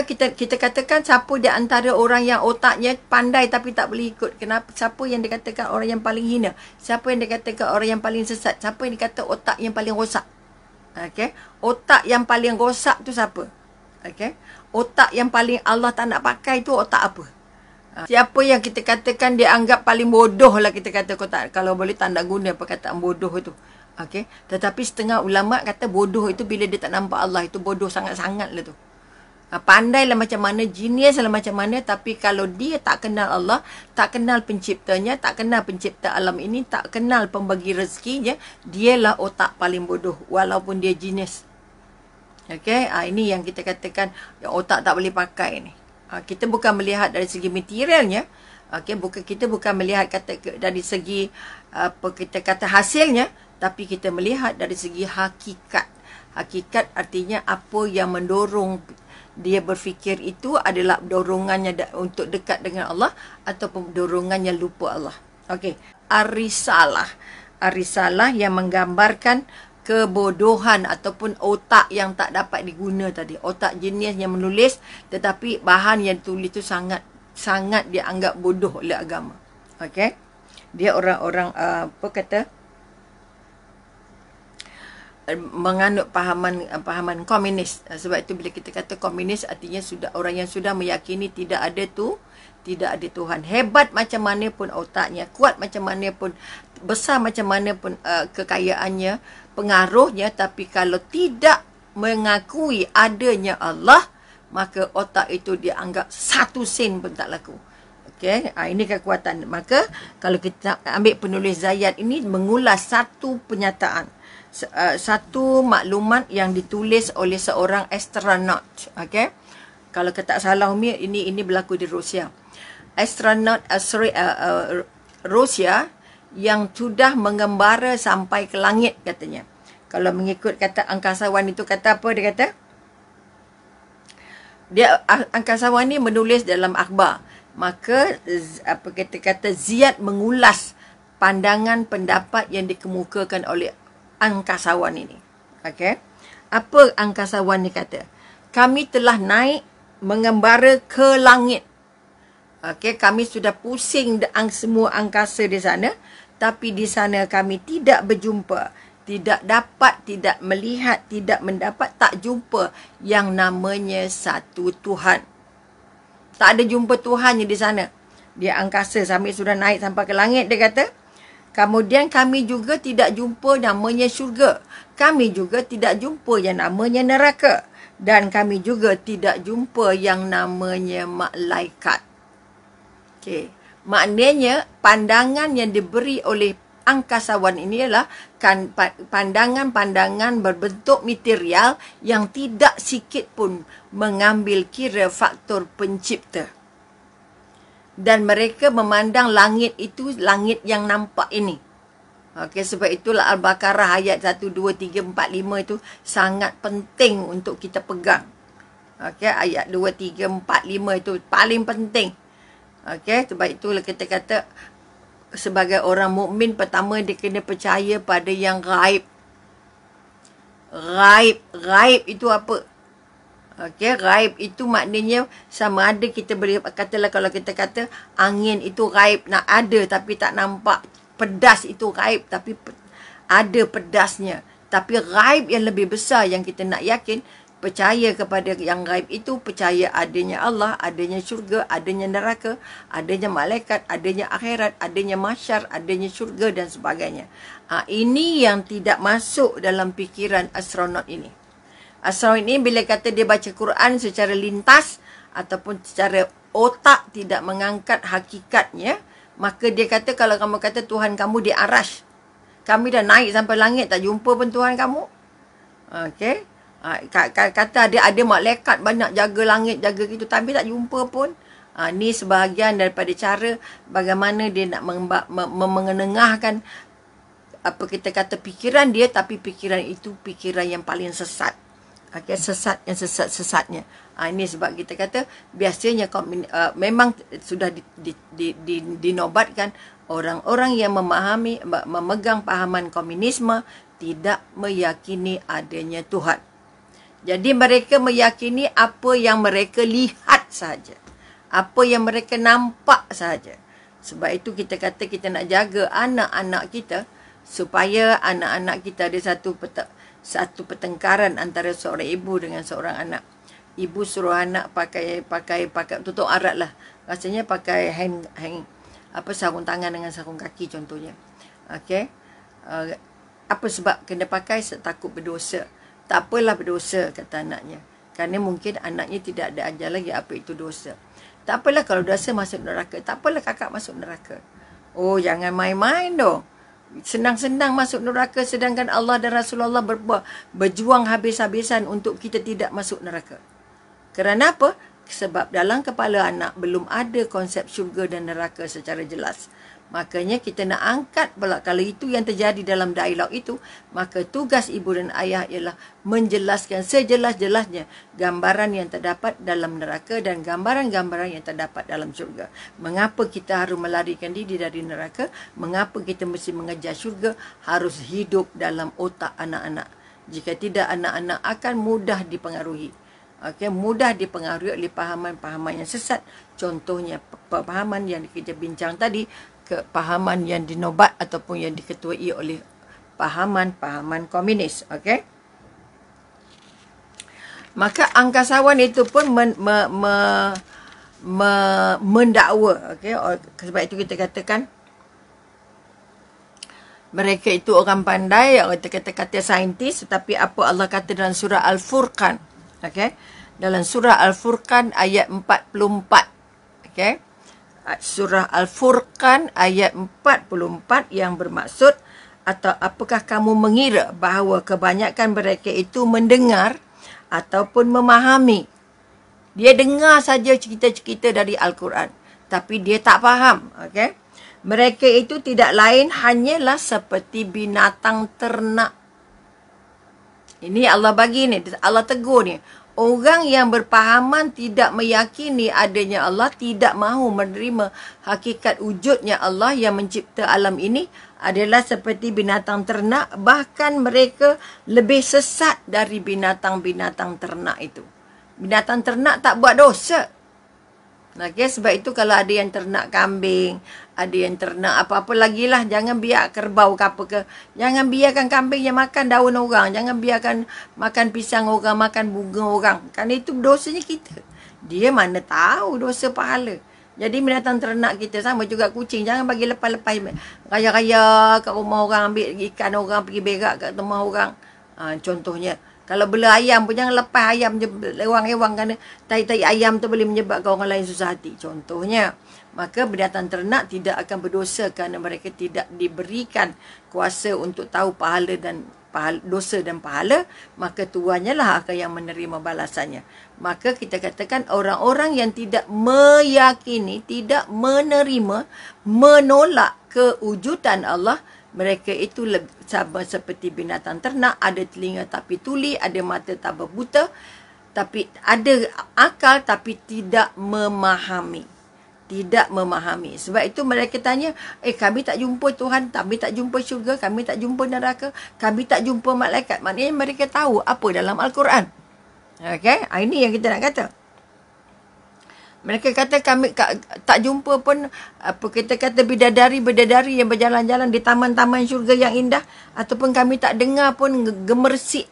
Maka kita kita katakan siapa di antara orang yang otaknya pandai tapi tak boleh ikut. Kenapa? Siapa yang dikatakan orang yang paling hina? Siapa yang dikatakan orang yang paling sesat? Siapa yang dikata otak yang paling rosak? Okay. Otak yang paling rosak tu siapa? Okay. Otak yang paling Allah tak nak pakai tu otak apa? Ha, siapa yang kita katakan dianggap paling bodoh lah kita kata kau tak, kalau boleh tak nak guna perkataan bodoh tu. Okay. Tetapi setengah ulama kata bodoh itu bila dia tak nampak Allah itu bodoh sangat-sangat lah tu. Ha, pandai lah macam mana, genius lah macam mana, tapi kalau dia tak kenal Allah, tak kenal penciptanya, tak kenal pencipta alam ini, tak kenal pembagi rezekinya, dia lah otak paling bodoh, walaupun dia genius. Okay, ha, ini yang kita katakan yang otak tak boleh pakai ni. Ha, kita bukan melihat dari segi materialnya, okay, bukan kita bukan melihat kata dari segi apa kita kata hasilnya, tapi kita melihat dari segi hakikat. Hakikat artinya apa yang mendorong dia berfikir itu adalah dorongannya untuk dekat dengan Allah atau dorongannya lupa Allah. Okey, arisalah. Arisalah yang menggambarkan kebodohan ataupun otak yang tak dapat diguna tadi. Otak jenis yang menulis tetapi bahan yang tulis itu sangat sangat dianggap bodoh oleh agama. Okey. Dia orang-orang uh, apa kata? menganut pahaman pahaman komunis eh, sebab itu bila kita kata komunis artinya sudah orang yang sudah meyakini tidak ada tu tidak ada tuhan hebat macam mana pun otaknya kuat macam mana pun besar macam mana pun uh, kekayaannya pengaruhnya tapi kalau tidak mengakui adanya Allah maka otak itu dianggap satu sen pun tak laku Okay. Ha, ah, ini kekuatan. Maka kalau kita ambil penulis Zayat ini mengulas satu penyataan. Eh, satu maklumat yang ditulis oleh seorang astronaut. Okay? Kalau kita tak salah, Umi, ini ini berlaku di Rusia. Astronaut uh, sorry, uh, uh, Rusia yang sudah mengembara sampai ke langit katanya. Kalau mengikut kata angkasawan itu kata apa dia kata? Dia angkasawan ini menulis dalam akhbar. Maka apa kata kata ziat mengulas pandangan pendapat yang dikemukakan oleh angkasawan ini. Okey. Apa angkasawan ni kata? Kami telah naik mengembara ke langit. Okey, kami sudah pusing ang semua angkasa di sana, tapi di sana kami tidak berjumpa, tidak dapat, tidak melihat, tidak mendapat, tak jumpa yang namanya satu Tuhan. Tak ada jumpa Tuhannya di sana. Dia angkasa, sambil sudah naik sampai ke langit, dia kata, Kemudian kami juga tidak jumpa namanya syurga. Kami juga tidak jumpa yang namanya neraka. Dan kami juga tidak jumpa yang namanya malaikat. Okay. Maknanya pandangan yang diberi oleh angkasawan ini adalah kan, pandangan-pandangan berbentuk material yang tidak sikit pun mengambil kira faktor pencipta dan mereka memandang langit itu langit yang nampak ini. Okey sebab itulah Al-Baqarah ayat 1 2 3 4 5 itu sangat penting untuk kita pegang. Okey ayat 2 3 4 5 itu paling penting. Okey sebab itulah kita kata sebagai orang mukmin pertama dia kena percaya pada yang gaib. Gaib, gaib itu apa? Okey, raib itu maknanya sama ada kita boleh katalah kalau kita kata angin itu raib nak ada tapi tak nampak. Pedas itu raib tapi pe- ada pedasnya. Tapi raib yang lebih besar yang kita nak yakin, percaya kepada yang raib itu, percaya adanya Allah, adanya syurga, adanya neraka, adanya malaikat, adanya akhirat, adanya masyar, adanya syurga dan sebagainya. Ha, ini yang tidak masuk dalam pikiran astronot ini. Asrawi ni bila kata dia baca Quran secara lintas ataupun secara otak tidak mengangkat hakikatnya, maka dia kata kalau kamu kata Tuhan kamu di arash, kami dah naik sampai langit tak jumpa pun Tuhan kamu. Okay. Ha, kata ada ada malaikat banyak jaga langit, jaga gitu tapi tak jumpa pun. Ha, ni sebahagian daripada cara bagaimana dia nak mengenengahkan apa kita kata pikiran dia tapi pikiran itu pikiran yang paling sesat okay, sesat yang sesat-sesatnya. Ha, ini sebab kita kata biasanya uh, memang sudah di, di, di, di, dinobatkan orang-orang yang memahami memegang pahaman komunisme tidak meyakini adanya Tuhan. Jadi mereka meyakini apa yang mereka lihat saja, Apa yang mereka nampak saja. Sebab itu kita kata kita nak jaga anak-anak kita supaya anak-anak kita ada satu petak, satu pertengkaran antara seorang ibu dengan seorang anak. Ibu suruh anak pakai pakai pakai tutup arat lah. Rasanya pakai hang hang apa sarung tangan dengan sarung kaki contohnya. Okey. Uh, eh, apa sebab kena pakai takut berdosa. Tak apalah berdosa kata anaknya. Kerana mungkin anaknya tidak ada ajar lagi apa itu dosa. Tak apalah kalau dosa masuk neraka. Tak apalah kakak masuk neraka. Oh jangan main-main dong senang-senang masuk neraka sedangkan Allah dan Rasulullah ber, berjuang habis-habisan untuk kita tidak masuk neraka. Kerana apa? Sebab dalam kepala anak belum ada konsep syurga dan neraka secara jelas. Makanya kita nak angkat pula kalau itu yang terjadi dalam dialog itu, maka tugas ibu dan ayah ialah menjelaskan sejelas-jelasnya gambaran yang terdapat dalam neraka dan gambaran-gambaran yang terdapat dalam syurga. Mengapa kita harus melarikan diri dari neraka? Mengapa kita mesti mengejar syurga? Harus hidup dalam otak anak-anak. Jika tidak, anak-anak akan mudah dipengaruhi. Okay, mudah dipengaruhi oleh pahaman-pahaman yang sesat. Contohnya, pahaman yang kita bincang tadi kepahaman yang dinobat ataupun yang diketuai oleh pahaman-pahaman komunis. Okay? Maka angkasawan itu pun men, me, me, me, mendakwa. Okay? Sebab itu kita katakan mereka itu orang pandai, orang kata-kata saintis. Tetapi apa Allah kata dalam surah Al-Furqan? Okay? Dalam surah Al-Furqan ayat 44. Okay? surah Al-Furqan ayat 44 yang bermaksud atau apakah kamu mengira bahawa kebanyakan mereka itu mendengar ataupun memahami. Dia dengar saja cerita-cerita dari Al-Quran. Tapi dia tak faham. Okay? Mereka itu tidak lain hanyalah seperti binatang ternak. Ini Allah bagi ni. Allah tegur ni orang yang berpahaman tidak meyakini adanya Allah tidak mahu menerima hakikat wujudnya Allah yang mencipta alam ini adalah seperti binatang ternak bahkan mereka lebih sesat dari binatang-binatang ternak itu binatang ternak tak buat dosa Okey, sebab itu kalau ada yang ternak kambing, ada yang ternak apa-apa lagi lah. Jangan biar kerbau ke apa ke. Jangan biarkan kambing yang makan daun orang. Jangan biarkan makan pisang orang, makan bunga orang. Kan itu dosanya kita. Dia mana tahu dosa pahala. Jadi binatang ternak kita sama juga kucing. Jangan bagi lepas-lepas. Raya-raya kat rumah orang, ambil ikan orang, pergi berak kat rumah orang. Ha, Contohnya. Kalau bela ayam pun jangan lepas ayam je lewang-lewang kerana tai-tai ayam tu boleh menyebabkan orang lain susah hati. Contohnya, maka binatang ternak tidak akan berdosa kerana mereka tidak diberikan kuasa untuk tahu pahala dan pahala, dosa dan pahala, maka tuannya lah akan yang menerima balasannya. Maka kita katakan orang-orang yang tidak meyakini, tidak menerima, menolak kewujudan Allah, mereka itu sama seperti binatang ternak, ada telinga tapi tuli, ada mata tapi buta, tapi ada akal tapi tidak memahami. Tidak memahami. Sebab itu mereka tanya, eh kami tak jumpa Tuhan, kami tak jumpa syurga, kami tak jumpa neraka, kami tak jumpa malaikat. Maknanya mereka tahu apa dalam Al-Quran. Okay? Ah, ini yang kita nak kata. Mereka kata kami tak jumpa pun apa kita kata bidadari-bidadari yang berjalan-jalan di taman-taman syurga yang indah ataupun kami tak dengar pun gemersik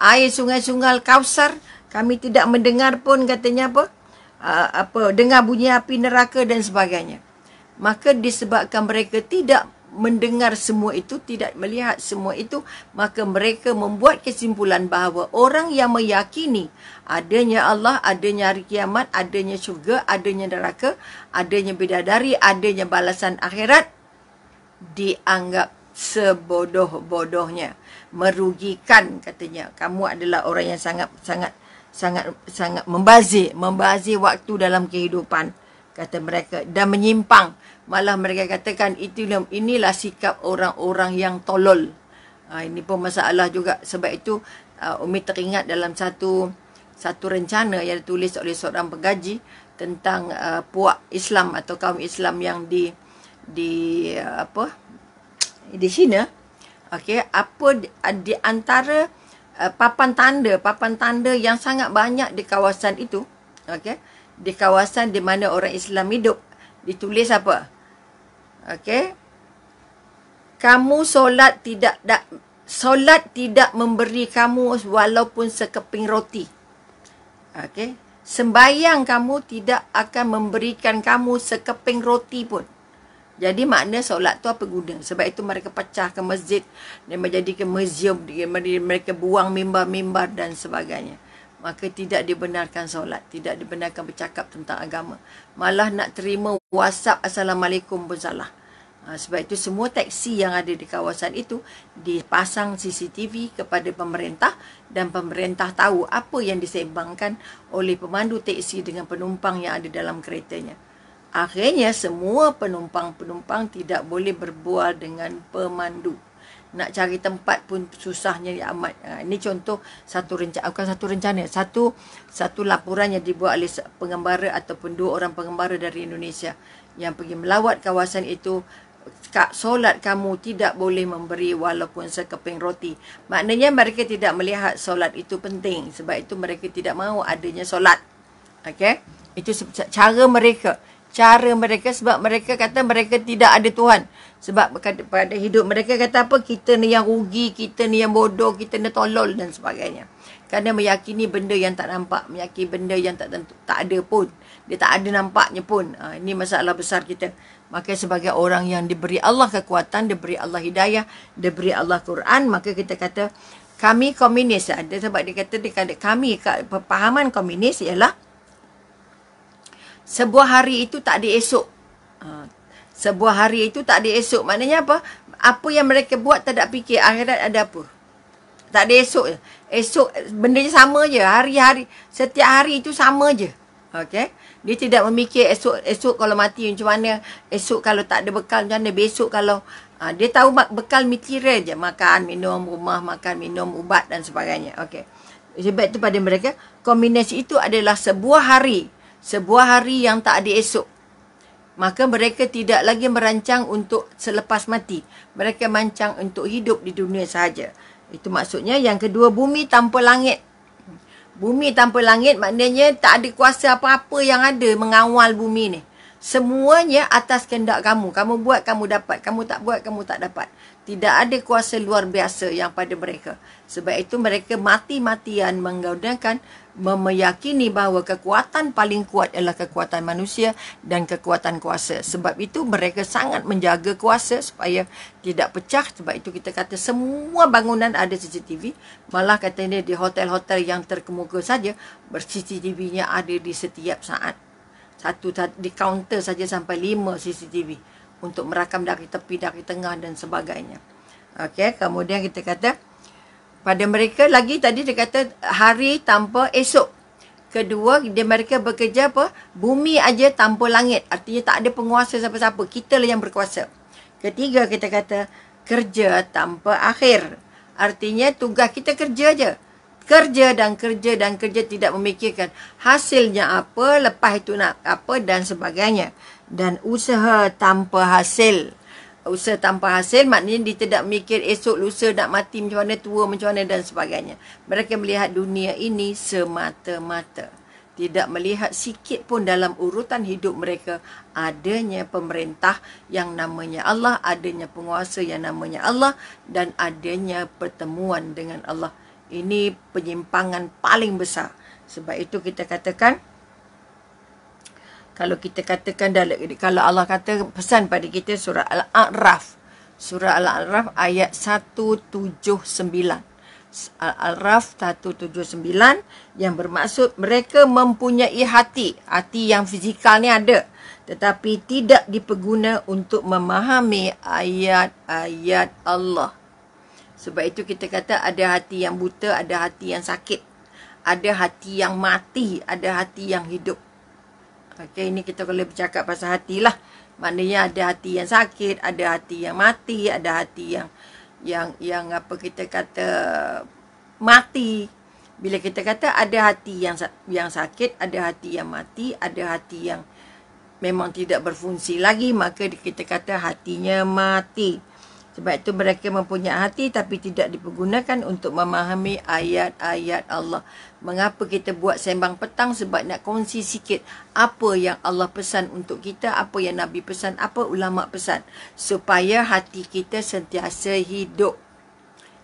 air sungai-sungai Kausar, kami tidak mendengar pun katanya apa? apa dengar bunyi api neraka dan sebagainya. Maka disebabkan mereka tidak mendengar semua itu, tidak melihat semua itu, maka mereka membuat kesimpulan bahawa orang yang meyakini adanya Allah, adanya hari kiamat, adanya syurga, adanya neraka, adanya bidadari, adanya balasan akhirat, dianggap sebodoh-bodohnya. Merugikan katanya. Kamu adalah orang yang sangat sangat sangat sangat membazir, membazir waktu dalam kehidupan kata mereka dan menyimpang malah mereka katakan itulah inilah sikap orang-orang yang tolol. Ha, ini pun masalah juga sebab itu uh, Umi teringat dalam satu satu rencana yang ditulis oleh seorang pegaji tentang uh, puak Islam atau kaum Islam yang di di uh, apa di China. Okay, apa di, di antara uh, papan tanda, papan tanda yang sangat banyak di kawasan itu, okay, di kawasan di mana orang Islam hidup, ditulis apa? Okey. Kamu solat tidak tak, solat tidak memberi kamu walaupun sekeping roti. Okey. Sembayang kamu tidak akan memberikan kamu sekeping roti pun. Jadi makna solat tu apa guna? Sebab itu mereka pecah ke masjid, mereka menjadi ke museum, mereka buang mimbar-mimbar dan sebagainya maka tidak dibenarkan solat, tidak dibenarkan bercakap tentang agama. Malah nak terima WhatsApp Assalamualaikum pun salah. Ha, sebab itu semua teksi yang ada di kawasan itu dipasang CCTV kepada pemerintah dan pemerintah tahu apa yang disebangkan oleh pemandu teksi dengan penumpang yang ada dalam keretanya. Akhirnya semua penumpang-penumpang tidak boleh berbual dengan pemandu nak cari tempat pun susahnya amat. Ha, ini contoh satu rencana, bukan satu rencana, satu satu laporan yang dibuat oleh pengembara ataupun dua orang pengembara dari Indonesia yang pergi melawat kawasan itu Kak, solat kamu tidak boleh memberi walaupun sekeping roti. Maknanya mereka tidak melihat solat itu penting. Sebab itu mereka tidak mahu adanya solat. Okay? Itu cara mereka cara mereka sebab mereka kata mereka tidak ada Tuhan. Sebab pada hidup mereka kata apa? Kita ni yang rugi, kita ni yang bodoh, kita ni tolol dan sebagainya. Kerana meyakini benda yang tak nampak, meyakini benda yang tak tentu, tak ada pun. Dia tak ada nampaknya pun. Ha, ini masalah besar kita. Maka sebagai orang yang diberi Allah kekuatan, diberi Allah hidayah, diberi Allah Quran, maka kita kata kami komunis. Ada sebab dia kata dia kata, kami, pemahaman komunis ialah sebuah hari itu tak ada esok. Ha. Sebuah hari itu tak ada esok. Maknanya apa? Apa yang mereka buat tak ada fikir. Akhirat ada apa? Tak ada esok Esok benda je sama je. Hari-hari. Setiap hari itu sama je. Okay? Dia tidak memikir esok esok kalau mati macam mana. Esok kalau tak ada bekal macam mana. Besok kalau. Ha, dia tahu bekal material je. Makan, minum, rumah, makan, minum, ubat dan sebagainya. Okay? Sebab itu pada mereka. Kombinasi itu adalah sebuah hari sebuah hari yang tak ada esok. Maka mereka tidak lagi merancang untuk selepas mati. Mereka mancang untuk hidup di dunia sahaja. Itu maksudnya yang kedua, bumi tanpa langit. Bumi tanpa langit maknanya tak ada kuasa apa-apa yang ada mengawal bumi ni. Semuanya atas kendak kamu. Kamu buat, kamu dapat. Kamu tak buat, kamu tak dapat. Tidak ada kuasa luar biasa yang pada mereka. Sebab itu mereka mati-matian menggunakan, memeyakini bahawa kekuatan paling kuat adalah kekuatan manusia dan kekuatan kuasa. Sebab itu mereka sangat menjaga kuasa supaya tidak pecah. Sebab itu kita kata semua bangunan ada CCTV. Malah katanya di hotel-hotel yang terkemuka saja, CCTV-nya ada di setiap saat satu di counter saja sampai lima CCTV untuk merakam dari tepi dari tengah dan sebagainya. Okey, kemudian kita kata pada mereka lagi tadi dia kata hari tanpa esok. Kedua, dia mereka bekerja apa? Bumi aja tanpa langit. Artinya tak ada penguasa siapa-siapa. Kita lah yang berkuasa. Ketiga, kita kata kerja tanpa akhir. Artinya tugas kita kerja aja kerja dan kerja dan kerja tidak memikirkan hasilnya apa, lepas itu nak apa dan sebagainya. Dan usaha tanpa hasil. Usaha tanpa hasil maknanya dia tidak mikir esok lusa nak mati macam mana, tua macam mana dan sebagainya. Mereka melihat dunia ini semata-mata. Tidak melihat sikit pun dalam urutan hidup mereka adanya pemerintah yang namanya Allah, adanya penguasa yang namanya Allah dan adanya pertemuan dengan Allah. Ini penyimpangan paling besar. Sebab itu kita katakan kalau kita katakan kalau Allah kata pesan pada kita surah Al-A'raf. Surah Al-A'raf ayat 179. Al-Araf 179 yang bermaksud mereka mempunyai hati. Hati yang fizikal ni ada. Tetapi tidak dipergunakan untuk memahami ayat-ayat Allah. Sebab itu kita kata ada hati yang buta, ada hati yang sakit. Ada hati yang mati, ada hati yang hidup. Okey, ini kita boleh bercakap pasal hati lah. Maknanya ada hati yang sakit, ada hati yang mati, ada hati yang yang yang apa kita kata mati. Bila kita kata ada hati yang yang sakit, ada hati yang mati, ada hati yang memang tidak berfungsi lagi, maka kita kata hatinya mati. Sebab itu mereka mempunyai hati tapi tidak dipergunakan untuk memahami ayat-ayat Allah. Mengapa kita buat sembang petang? Sebab nak kongsi sikit apa yang Allah pesan untuk kita, apa yang Nabi pesan, apa ulama' pesan. Supaya hati kita sentiasa hidup.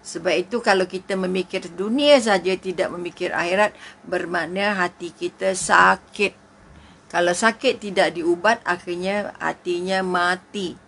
Sebab itu kalau kita memikir dunia saja tidak memikir akhirat, bermakna hati kita sakit. Kalau sakit tidak diubat, akhirnya hatinya mati.